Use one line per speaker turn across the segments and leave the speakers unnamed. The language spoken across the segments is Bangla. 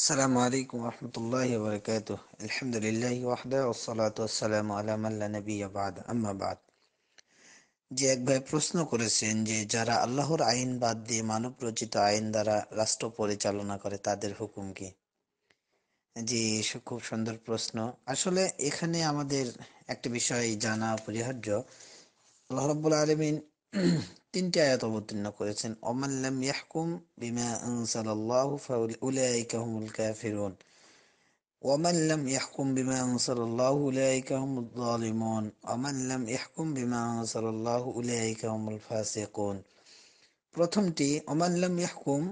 السلام عليكم ورحمة الله وبركاته الحمد لله وحده والصلاة والسلام على من لا نبي بعد أما بعد যে এক ভাই প্রশ্ন করেছেন যে যারা আল্লাহর আইন বাদ দিয়ে মানব রচিত আইন দ্বারা রাষ্ট্র পরিচালনা করে তাদের হুকুম কি জি খুব সুন্দর প্রশ্ন আসলে এখানে আমাদের একটা বিষয় জানা অপরিহার্য আল্লাহ রব্বুল আলমিন তিনটি আয়াত অবতীর্ণ করেছেন অমাল্লাম ইয়াহকুম বিমা আনসালাল্লাহু ফাউলাইকা হুমুল কাফিরুন ওয়ামান লাম ইয়াহকুম বিমা আনসালাল্লাহু উলাইকা হুমুল যালিমুন ওয়ামান লাম ইয়াহকুম বিমা আনসালাল্লাহু উলাইকা হুমুল ফাসিকুন প্রথমটি অমাল্লাম ইয়াহকুম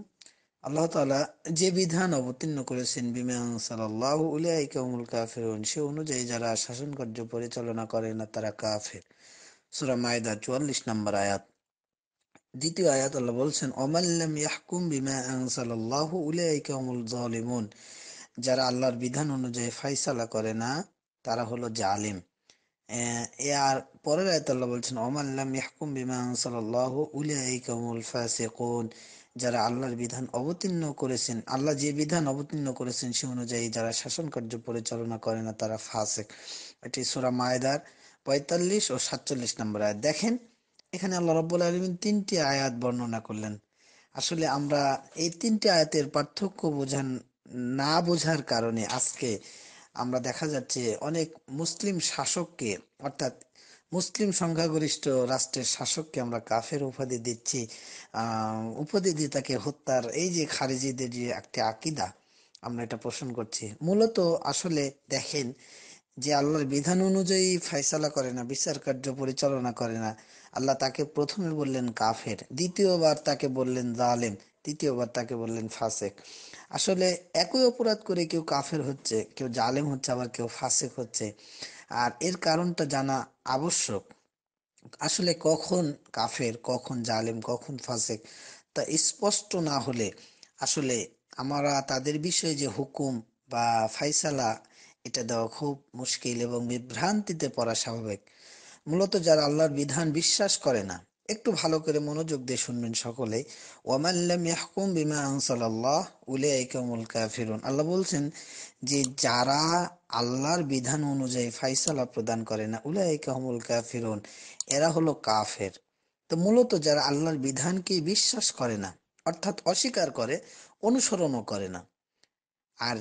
আল্লাহ তালা যে বিধান অবতীর্ণ করেছেন বিমান সাল্লাহ উলিয়াইকামুল কাফেরুন সে অনুযায়ী যারা শাসন কার্য পরিচালনা করে না তারা কাফের সুরা মায়দা চুয়াল্লিশ নম্বর আয়াত দ্বিতীয় আয়াত আল্লাহ বলছেন অমাল্লাম ইয়াহকুম বিমা আনসাল্লাহু উলাইকা হুমুল যালিমুন যারা আল্লাহর বিধান অনুযায়ী ফাইসালা করে না তারা হলো জালিম আর পরের আয়াত আল্লাহ বলছেন অমাল্লাম ইয়াহকুম বিমা আনসাল্লাহু উলাইকা হুমুল ফাসিকুন যারা আল্লাহর বিধান অবতীর্ণ করেছেন আল্লাহ যে বিধান অবতীর্ণ করেছেন সে অনুযায়ী যারা শাসন কার্য পরিচালনা করে না তারা ফাসেক এটি সূরা মায়দার পঁয়তাল্লিশ ও সাতচল্লিশ নম্বর আয়াত দেখেন এখানে আল্লাহ রব আলমিন তিনটি আয়াত বর্ণনা করলেন আসলে আমরা এই তিনটি আয়াতের পার্থক্য বোঝান না বোঝার কারণে আজকে আমরা দেখা যাচ্ছে অনেক মুসলিম শাসককে অর্থাৎ মুসলিম সংখ্যাগরিষ্ঠ রাষ্ট্রের শাসককে আমরা কাফের উপাধি দিচ্ছি উপাধি দিয়ে তাকে হত্যার এই যে খারেজিদের যে একটি আকিদা আমরা এটা পোষণ করছি মূলত আসলে দেখেন যে আল্লাহর বিধান অনুযায়ী ফায়সালা করে না বিচার কার্য পরিচালনা করে না আল্লাহ তাকে প্রথমে বললেন কাফের দ্বিতীয়বার তাকে বললেন জালেম তৃতীয়বার তাকে বললেন ফাসেক আসলে একই অপরাধ করে কেউ কাফের হচ্ছে কেউ জালেম হচ্ছে আবার কেউ ফাসেক হচ্ছে আর এর কারণটা জানা আবশ্যক আসলে কখন কাফের কখন জালেম কখন ফাসেক তা স্পষ্ট না হলে আসলে আমরা তাদের বিষয়ে যে হুকুম বা ফাইসালা এটা দেওয়া খুব মুশকিল এবং বিভ্রান্তিতে পড়া স্বাভাবিক মূলত যারা আল্লাহর বিধান বিশ্বাস করে না একটু ভালো করে মনোযোগ দিয়ে শুনবেন সকলে আল্লাহ বলছেন যে যারা আল্লাহর বিধান অনুযায়ী ফাইসালা প্রদান করে না উলিয়াইকামুল কাফিরুন এরা হলো কাফের তো মূলত যারা আল্লাহর বিধানকে বিশ্বাস করে না অর্থাৎ অস্বীকার করে অনুসরণও করে না আর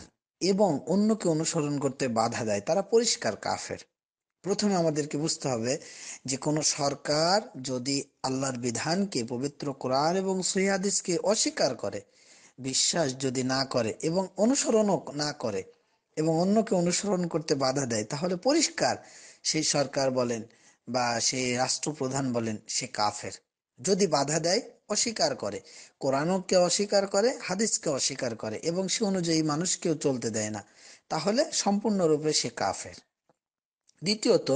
এবং অন্যকে অনুসরণ করতে বাধা দেয় তারা পরিষ্কার কাফের প্রথমে আমাদেরকে বুঝতে হবে যে কোনো সরকার যদি আল্লাহর বিধানকে পবিত্র কোরআন এবং সহিহাদিসকে অস্বীকার করে বিশ্বাস যদি না করে এবং অনুসরণও না করে এবং অন্যকে অনুসরণ করতে বাধা দেয় তাহলে পরিষ্কার সেই সরকার বলেন বা সেই রাষ্ট্রপ্রধান বলেন সে কাফের যদি বাধা দেয় অস্বীকার করে কোরআনকে অস্বীকার করে হাদিসকে অস্বীকার করে এবং সে অনুযায়ী মানুষকেও চলতে দেয় না তাহলে সম্পূর্ণরূপে সে কাফের দ্বিতীয়ত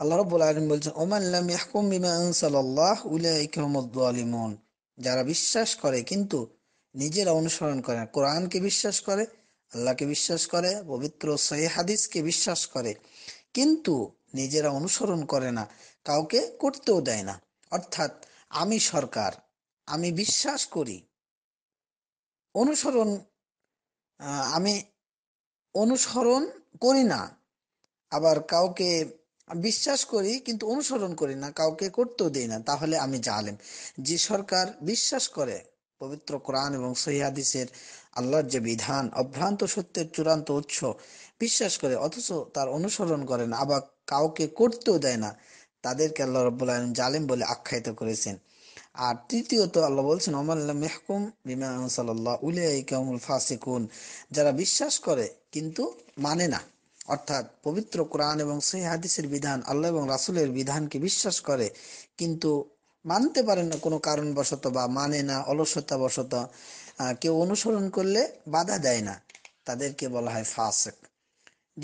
আল্লাহ রব আলম বলছেন ওমাল্লাম ইয়াহকুম বিমা আনসাল্লাহ উলাইকুমদ্দালিমন যারা বিশ্বাস করে কিন্তু নিজেরা অনুসরণ করে না কোরআনকে বিশ্বাস করে আল্লাহকে বিশ্বাস করে পবিত্র সহি হাদিসকে বিশ্বাস করে কিন্তু নিজেরা অনুসরণ করে না কাউকে করতেও দেয় না অর্থাৎ আমি সরকার আমি বিশ্বাস করি অনুসরণ আমি অনুসরণ করি না আবার কাউকে বিশ্বাস করি কিন্তু অনুসরণ করি না কাউকে করতেও দেই না তাহলে আমি জালেম যে সরকার বিশ্বাস করে পবিত্র কোরআন এবং সহিদের আল্লাহর যে বিধান অভ্রান্ত সত্যের চূড়ান্ত উৎস বিশ্বাস করে অথচ তার অনুসরণ করে না আবার কাউকে করতেও দেয় না তাদেরকে আল্লাহ রব্বুল আলম জালেম বলে আখ্যায়িত করেছেন আর তৃতীয়ত আল্লাহ বলছেন মেহকুম বিমা সাল্লাহ উলিয়া ফাসিকুন যারা বিশ্বাস করে কিন্তু মানে না অর্থাৎ পবিত্র কোরআন এবং সেই হাদিসের বিধান আল্লাহ এবং রাসুলের বিধানকে বিশ্বাস করে কিন্তু মানতে পারে না কোনো কারণবশত বা মানে না অলসতাবশত কেউ অনুসরণ করলে বাধা দেয় না তাদেরকে বলা হয় ফাসেক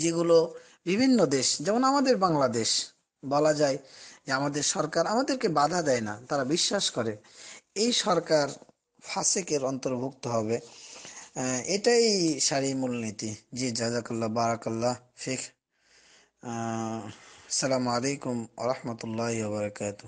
যেগুলো বিভিন্ন দেশ যেমন আমাদের বাংলাদেশ বলা যায় যে আমাদের সরকার আমাদেরকে বাধা দেয় না তারা বিশ্বাস করে এই সরকার ফাসেকের অন্তর্ভুক্ত হবে এটাই সারি মূলনীতি জি জাজাকাল্লাহ বারাকাল্লাহ শেখ সালাম আলাইকুম আ রহমতুল্লাহ বারকাত